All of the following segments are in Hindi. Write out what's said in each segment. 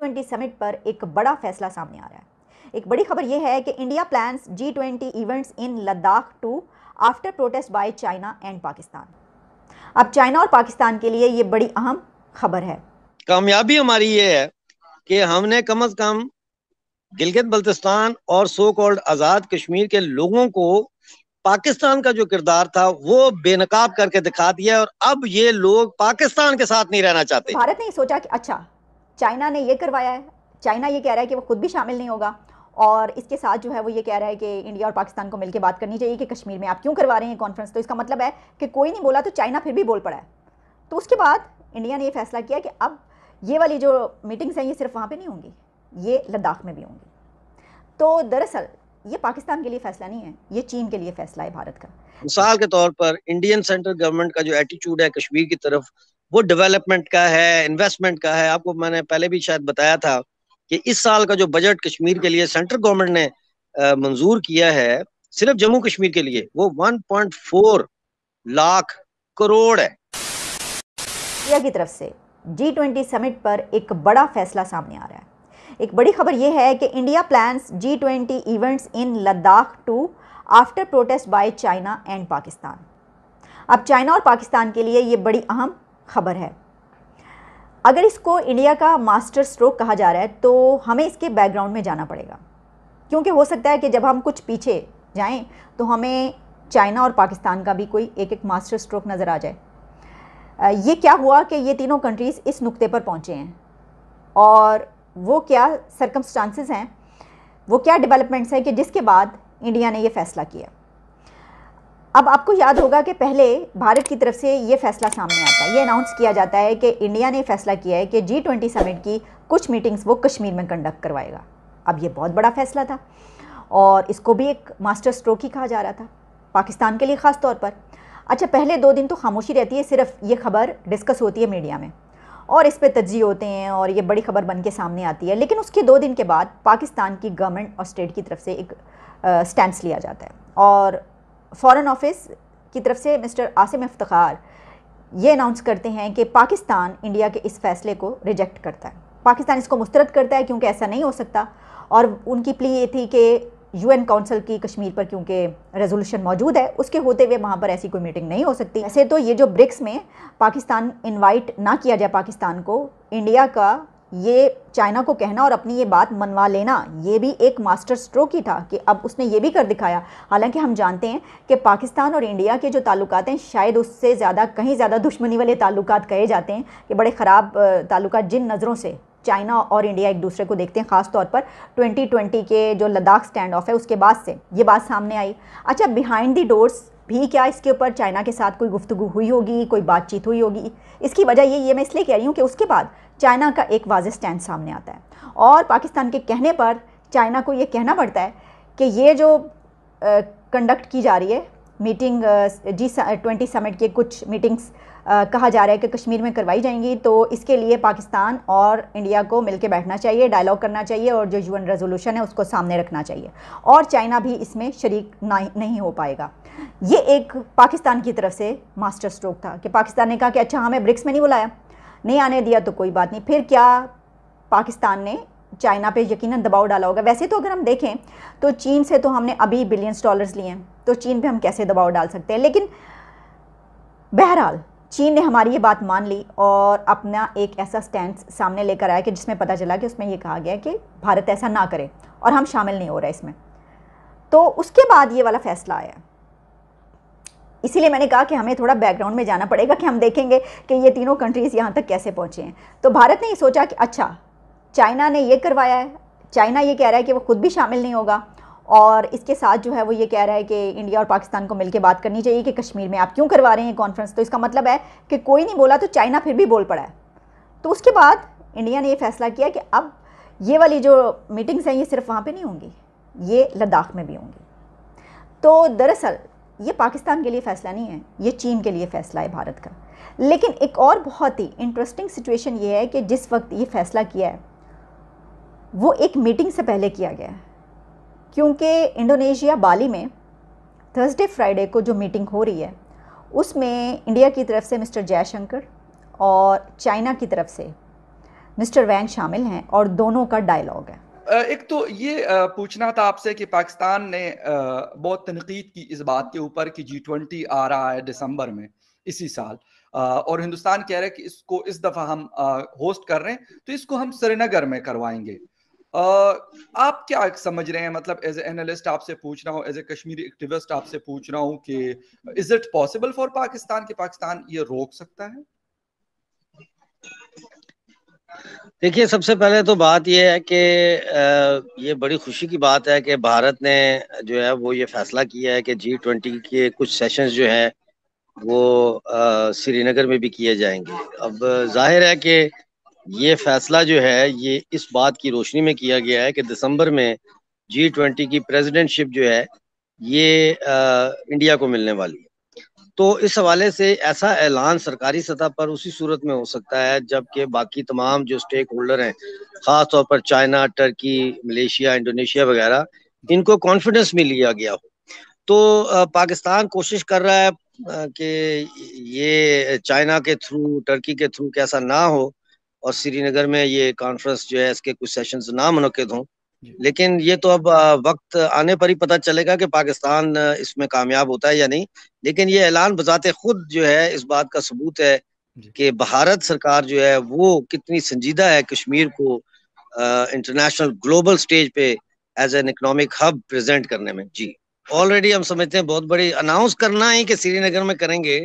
ट्वेंटी समिट पर एक बड़ा फैसला सामने आ रहा है एक बड़ी खबर यह है कि India plan G twenty events in Ladakh to after protest by China and Pakistan अब चाइना और पाकिस्तान के लिए ये बड़ी अहम खबर है कामयाबी हमारी ये है कि हमने कम अज कम गिलगित बल्तिस्तान और सो कॉल्ड आज़ाद कश्मीर के लोगों को पाकिस्तान का जो किरदार था वो बेनकाब करके दिखा दिया और अब ये लोग पाकिस्तान के साथ नहीं रहना चाहते भारत ने सोचा कि अच्छा चाइना ने ये करवाया है चाइना ये कह रहा है कि वो खुद भी शामिल नहीं होगा और इसके साथ जो है वो ये कह रहा है कि इंडिया और पाकिस्तान को मिलकर बात करनी चाहिए कि कश्मीर में आप क्यों करवा रहे हैं कॉन्फ्रेंस तो इसका मतलब है कि कोई नहीं बोला तो चाइना फिर भी बोल पड़ा है तो उसके बाद इंडिया ने ये फैसला किया कि अब ये वाली जो मीटिंग्स हैं ये सिर्फ वहाँ पर नहीं होंगी ये लद्दाख में भी होंगी तो दरअसल ये पाकिस्तान के लिए फैसला नहीं है ये चीन के लिए फैसला है भारत का मिसाल के तौर पर इंडियन सेंट्रल गवर्नमेंट का जो एटीट्यूड है कश्मीर की तरफ वो डेवलपमेंट का है इन्वेस्टमेंट का है आपको मैंने पहले भी शायद बताया था कि इस साल का जो बजट कश्मीर के लिए सेंट्रल गवर्नमेंट ने मंजूर किया है सिर्फ जम्मू कश्मीर के लिए वो 1.4 लाख करोड़ है इंडिया की तरफ से जी ट्वेंटी समिट पर एक बड़ा फैसला सामने आ रहा है एक बड़ी खबर यह है कि India plan G twenty events in Ladakh to after protest by China and Pakistan अब चाइना और पाकिस्तान के लिए ये बड़ी अहम खबर है अगर इसको इंडिया का मास्टर स्ट्रोक कहा जा रहा है तो हमें इसके बैकग्राउंड में जाना पड़ेगा क्योंकि हो सकता है कि जब हम कुछ पीछे जाएं तो हमें चाइना और पाकिस्तान का भी कोई एक एक मास्टर स्ट्रोक नज़र आ जाए ये क्या हुआ कि ये तीनों कंट्रीज़ इस नुक्ते पर पहुँचे हैं और वो क्या सरकमस्टांसिस हैं वो क्या डेवलपमेंट्स हैं कि जिसके बाद इंडिया ने ये फ़ैसला किया अब आपको याद होगा कि पहले भारत की तरफ से ये फैसला सामने आता है ये अनाउंस किया जाता है कि इंडिया ने फैसला किया है कि जी ट्वेंटी समिट की कुछ मीटिंग्स वो कश्मीर में कंडक्ट करवाएगा अब ये बहुत बड़ा फैसला था और इसको भी एक मास्टर स्ट्रोक ही कहा जा रहा था पाकिस्तान के लिए ख़ास तौर पर अच्छा पहले दो दिन तो खामोशी रहती है सिर्फ ये खबर डिस्कस होती है मीडिया में और इस पर तजी होते हैं और ये बड़ी खबर बन के सामने आती है लेकिन उसके दो दिन के बाद पाकिस्तान की गवर्नमेंट और स्टेट की तरफ से एक स्टैंड लिया जाता है और फ़ॉरेन ऑफिस की तरफ से मिस्टर आसिम इफ्तार ये अनाउंस करते हैं कि पाकिस्तान इंडिया के इस फैसले को रिजेक्ट करता है पाकिस्तान इसको मुस्तरद करता है क्योंकि ऐसा नहीं हो सकता और उनकी प्ली ये थी कि यूएन काउंसिल की कश्मीर पर क्योंकि रेजोल्यूशन मौजूद है उसके होते हुए वहाँ पर ऐसी कोई मीटिंग नहीं हो सकती ऐसे तो ये जो ब्रिक्स में पाकिस्तान इनवाइट ना किया जाए पाकिस्तान को इंडिया का ये चाइना को कहना और अपनी ये बात मनवा लेना ये भी एक मास्टर स्ट्रोक ही था कि अब उसने ये भी कर दिखाया हालांकि हम जानते हैं कि पाकिस्तान और इंडिया के जो ताल्लुक हैं शायद उससे ज़्यादा कहीं ज़्यादा दुश्मनी वाले ताल्लुक कहे जाते हैं कि बड़े ख़राब ताल्लुक जिन नज़रों से चाइना और इंडिया एक दूसरे को देखते हैं ख़ास तौर पर 2020 के जो लद्दाख स्टैंड ऑफ है उसके बाद से ये बात सामने आई अच्छा बिहाइंड दी डोर्स भी क्या इसके ऊपर चाइना के साथ कोई गुफ्तु हुई होगी कोई बातचीत हुई होगी इसकी वजह ये ये मैं इसलिए कह रही हूँ कि उसके बाद चाइना का एक वाज स्टैंड सामने आता है और पाकिस्तान के कहने पर चाइना को ये कहना पड़ता है कि ये जो कंडक्ट की जा रही है मीटिंग जी ट्वेंटी समिट के कुछ मीटिंग्स कहा जा रहा है कि कश्मीर में करवाई जाएंगी तो इसके लिए पाकिस्तान और इंडिया को मिलकर बैठना चाहिए डायलॉग करना चाहिए और जो यूएन रेजोल्यूशन है उसको सामने रखना चाहिए और चाइना भी इसमें शरीक नहीं हो पाएगा ये एक पाकिस्तान की तरफ से मास्टर स्ट्रोक था कि पाकिस्तान ने कहा कि अच्छा हमें ब्रिक्स में नहीं बुलाया नहीं आने दिया तो कोई बात नहीं फिर क्या पाकिस्तान ने चाइना पे यकीनन दबाव डाला होगा वैसे तो अगर हम देखें तो चीन से तो हमने अभी बिलियंस डॉलर्स लिए हैं तो चीन पे हम कैसे दबाव डाल सकते हैं लेकिन बहरहाल चीन ने हमारी ये बात मान ली और अपना एक ऐसा स्टैंड सामने लेकर आया कि जिसमें पता चला कि उसमें ये कहा गया कि भारत ऐसा ना करे और हम शामिल नहीं हो रहे इसमें तो उसके बाद ये वाला फैसला आया इसीलिए मैंने कहा कि हमें थोड़ा बैकग्राउंड में जाना पड़ेगा कि हम देखेंगे कि ये तीनों कंट्रीज़ यहाँ तक कैसे पहुँचे हैं तो भारत ने ये सोचा कि अच्छा चाइना ने ये करवाया है चाइना ये कह रहा है कि वो खुद भी शामिल नहीं होगा और इसके साथ जो है वो ये कह रहा है कि इंडिया और पाकिस्तान को मिलकर बात करनी चाहिए कि कश्मीर में आप क्यों करवा रहे हैं कॉन्फ्रेंस तो इसका मतलब है कि कोई नहीं बोला तो चाइना फिर भी बोल पड़ा है तो उसके बाद इंडिया ने ये फैसला किया कि अब ये वाली जो मीटिंग्स हैं ये सिर्फ वहाँ पर नहीं होंगी ये लद्दाख में भी होंगी तो दरअसल ये पाकिस्तान के लिए फ़ैसला नहीं है ये चीन के लिए फ़ैसला है भारत का लेकिन एक और बहुत ही इंटरेस्टिंग सिचुएशन ये है कि जिस वक्त ये फ़ैसला किया है वो एक मीटिंग से पहले किया गया है क्योंकि इंडोनेशिया बाली में थर्सडे फ्राइडे को जो मीटिंग हो रही है उसमें इंडिया की तरफ से मिस्टर जयशंकर और चाइना की तरफ से मिस्टर वैंग शामिल हैं और दोनों का डायलॉग है एक तो ये पूछना था आपसे कि पाकिस्तान ने बहुत तनकीद की इस बात के ऊपर कि जी ट्वेंटी आ रहा है दिसंबर में इसी साल और हिंदुस्तान कह रहे हैं कि इसको इस दफ़ा हम होस्ट कर रहे हैं तो इसको हम श्रीनगर में करवाएंगे आप क्या समझ रहे हैं मतलब एज ए एनालिस्ट आपसे पूछ रहा हूँ एज ए कश्मीरी एक्टिविस्ट आपसे पूछ रहा हूँ कि is it possible for Pakistan कि पाकिस्तान ये रोक सकता है देखिए सबसे पहले तो बात यह है कि ये बड़ी खुशी की बात है कि भारत ने जो है वो ये फैसला किया है कि जी ट्वेंटी के कुछ सेशंस जो हैं वो श्रीनगर में भी किए जाएंगे अब जाहिर है कि ये फैसला जो है ये इस बात की रोशनी में किया गया है कि दिसंबर में जी ट्वेंटी की प्रेसिडेंटशिप जो है ये आ, इंडिया को मिलने वाली है तो इस हवाले से ऐसा ऐलान सरकारी सतह पर उसी सूरत में हो सकता है जबकि बाकी तमाम जो स्टेक होल्डर हैं ख़ास तौर पर चाइना टर्की मलेशिया इंडोनेशिया वगैरह इनको कॉन्फिडेंस में लिया गया हो तो पाकिस्तान कोशिश कर रहा है कि ये चाइना के थ्रू टर्की के थ्रू कैसा ना हो और श्रीनगर में ये कॉन्फ्रेंस जो है इसके कुछ सेशंस ना मनद हों लेकिन ये तो अब वक्त आने पर ही पता चलेगा कि पाकिस्तान इसमें कामयाब होता है या नहीं लेकिन ये ऐलान बजाते खुद जो है इस बात का सबूत है कि भारत सरकार जो है वो कितनी संजीदा है कश्मीर को इंटरनेशनल ग्लोबल स्टेज पे as an economic hub present करने में जी ऑलरेडी हम समझते हैं बहुत बड़ी अनाउंस करना ही कि श्रीनगर में करेंगे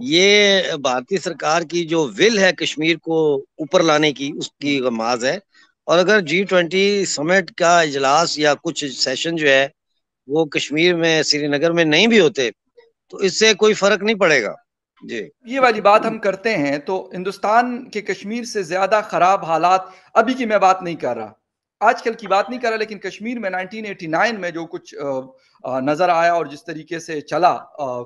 ये भारतीय सरकार की जो विल है कश्मीर को ऊपर लाने की उसकी गमाज है और अगर जी ट्वेंटी समिट का इजलास या कुछ सेशन जो है वो कश्मीर में श्रीनगर में नहीं भी होते तो इससे कोई फर्क नहीं पड़ेगा जी ये वाली बात हम करते हैं तो हिंदुस्तान के कश्मीर से ज्यादा खराब हालात अभी की मैं बात नहीं कर रहा आजकल की बात नहीं कर रहा लेकिन कश्मीर में 1989 में जो कुछ नजर आया और जिस तरीके से चला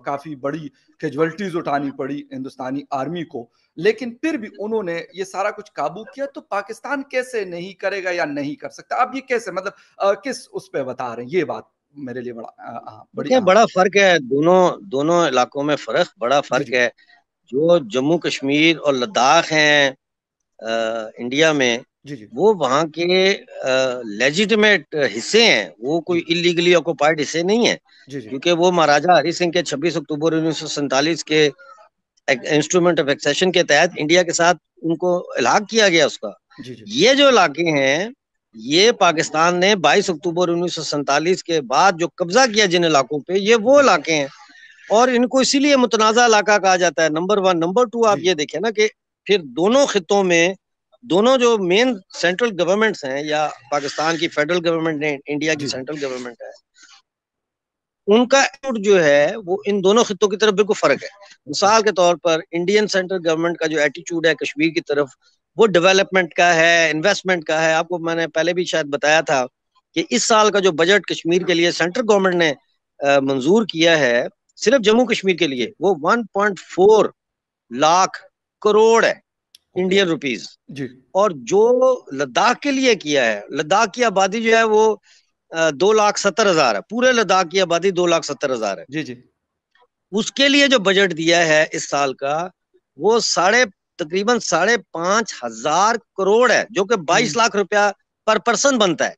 काफी बड़ी कैजुअलिटीज उठानी पड़ी हिंदुस्तानी आर्मी को लेकिन फिर भी उन्होंने ये सारा कुछ काबू किया तो पाकिस्तान कैसे नहीं करेगा या नहीं कर सकता अब ये कैसे मतलब किस उस पर बता रहे हैं ये बात मेरे लिए बड़ा आ, बड़ी बड़ा फर्क है दोनों दोनों इलाकों में फर्क बड़ा फर्क है जो जम्मू कश्मीर और लद्दाख हैं इंडिया में जी जी वो वहाँ के लेजिटिमेट हिस्से हैं वो कोई इलीगली ऑक्यूपाइड हिस्से नहीं है क्योंकि वो महाराजा हरि सिंह के 26 अक्टूबर उन्नीस के इंस्ट्रूमेंट ऑफ एक्सेशन के तहत इंडिया के साथ उनको इलाक किया गया उसका जी जी। ये जो इलाके हैं ये पाकिस्तान ने 22 अक्टूबर उन्नीस के बाद जो कब्जा किया जिन इलाकों पे ये वो इलाके हैं और इनको इसीलिए मुतनाज़ा इलाका कहा जाता है नंबर वन नंबर टू आप ये देखें ना कि फिर दोनों खितों में दोनों जो मेन सेंट्रल गवर्नमेंट्स हैं या पाकिस्तान की फेडरल गवर्नमेंट ने इंडिया की सेंट्रल गवर्नमेंट है उनका एटीट्यूड जो है वो इन दोनों खितों की तरफ बिल्कुल फर्क है मिसाल के तौर पर इंडियन सेंट्रल गवर्नमेंट का जो एटीट्यूड है कश्मीर की तरफ वो डेवलपमेंट का है इन्वेस्टमेंट का है आपको मैंने पहले भी शायद बताया था कि इस साल का जो बजट कश्मीर के लिए सेंट्रल गवर्नमेंट ने मंजूर किया है सिर्फ जम्मू कश्मीर के लिए वो 1.4 लाख करोड़ है इंडियन रुपीज जी और जो लद्दाख के लिए किया है लद्दाख की आबादी जो है वो दो लाख सत्तर हजार है पूरे लद्दाख की आबादी दो लाख सत्तर हजार है जी जी उसके लिए जो बजट दिया है इस साल का वो साढ़े तकरीबन साढ़े पांच हजार करोड़ है जो कि बाईस हम्म। लाख रुपया पर पर्सन बनता है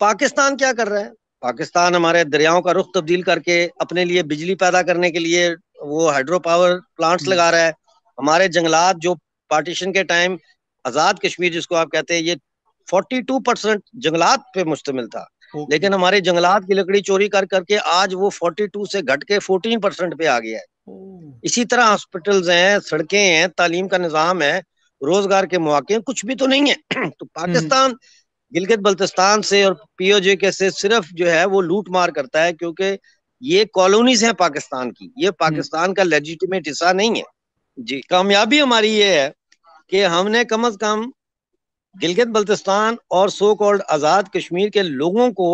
पाकिस्तान क्या कर रहा है पाकिस्तान हमारे दरियाओं का रुख तब्दील करके अपने लिए बिजली पैदा करने के लिए वो हाइड्रो पावर प्लांट्स लगा रहा है हमारे जंगलात जो पार्टीशन के टाइम आजाद कश्मीर जिसको आप कहते हैं ये 42 परसेंट जंगलात पे मुश्तमिल था लेकिन हमारे जंगलात की लकड़ी चोरी कर करके आज वो 42 से घट के 14 परसेंट पे आ गया है oh. इसी तरह हॉस्पिटल्स हैं सड़कें हैं तालीम का निज़ाम है रोजगार के मौके कुछ भी तो नहीं है तो हम्म। पाकिस्तान गिलगित बल्तिस्तान से और पीओजे के से सिर्फ जो है वो लूट मार करता है क्योंकि ये कॉलोनीज है पाकिस्तान की ये हम्म। पाकिस्तान का लेजिटिमेट हिस्सा नहीं है जी कामयाबी हमारी ये है कि हमने कम अज कम गिलगित बल्तिस्तान और सो कॉल्ड आजाद कश्मीर के लोगों को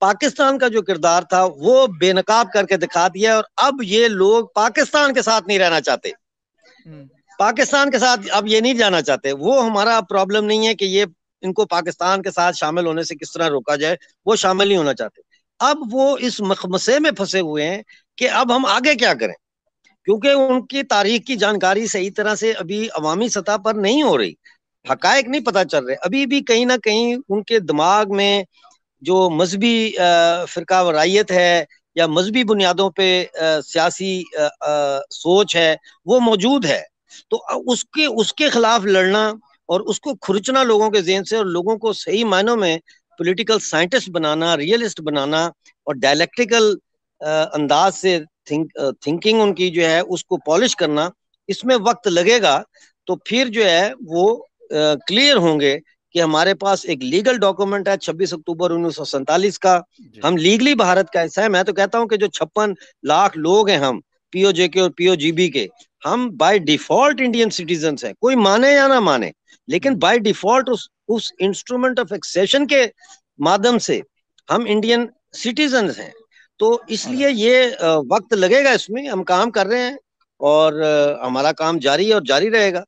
पाकिस्तान का जो किरदार था वो बेनकाब करके दिखा दिया और अब ये लोग पाकिस्तान के साथ नहीं रहना चाहते हम्म। पाकिस्तान के साथ अब ये नहीं जाना चाहते वो हमारा प्रॉब्लम नहीं है कि ये इनको पाकिस्तान के साथ शामिल होने से किस तरह रोका जाए वो शामिल नहीं होना चाहते अब वो इस मखमसे में फंसे हुए हैं कि अब हम आगे क्या करें क्योंकि उनकी तारीख की जानकारी सही तरह से अभी अवामी सतह पर नहीं हो रही हक नहीं पता चल रहे अभी भी कहीं ना कहीं उनके दिमाग में जो मजहबी फिरका वरायत है या मजहबी बुनियादों पे सियासी सोच है वो मौजूद है तो उसके उसके खिलाफ लड़ना और उसको खुरचना लोगों के जेन से और लोगों को सही मायनों में पॉलिटिकल साइंटिस्ट बनाना रियलिस्ट बनाना और डायलैक्टिकल अंदाज से थिंक थिंकिंग उनकी जो है उसको पॉलिश करना इसमें वक्त लगेगा तो फिर जो है वो क्लियर होंगे कि हमारे पास एक लीगल डॉक्यूमेंट है 26 अक्टूबर उन्नीस का हम लीगली भारत का हिस्सा है मैं तो कहता हूं कि जो छप्पन लाख लोग हैं हम पीओजे के और पीओजीबी के हम बाय डिफॉल्ट इंडियन सिटीजन है कोई माने या ना माने लेकिन बाय डिफॉल्ट उस उस इंस्ट्रूमेंट ऑफ एक्सेशन के माध्यम से हम इंडियन सिटीजन हैं तो इसलिए ये वक्त लगेगा इसमें हम काम कर रहे हैं और हमारा काम जारी है और जारी रहेगा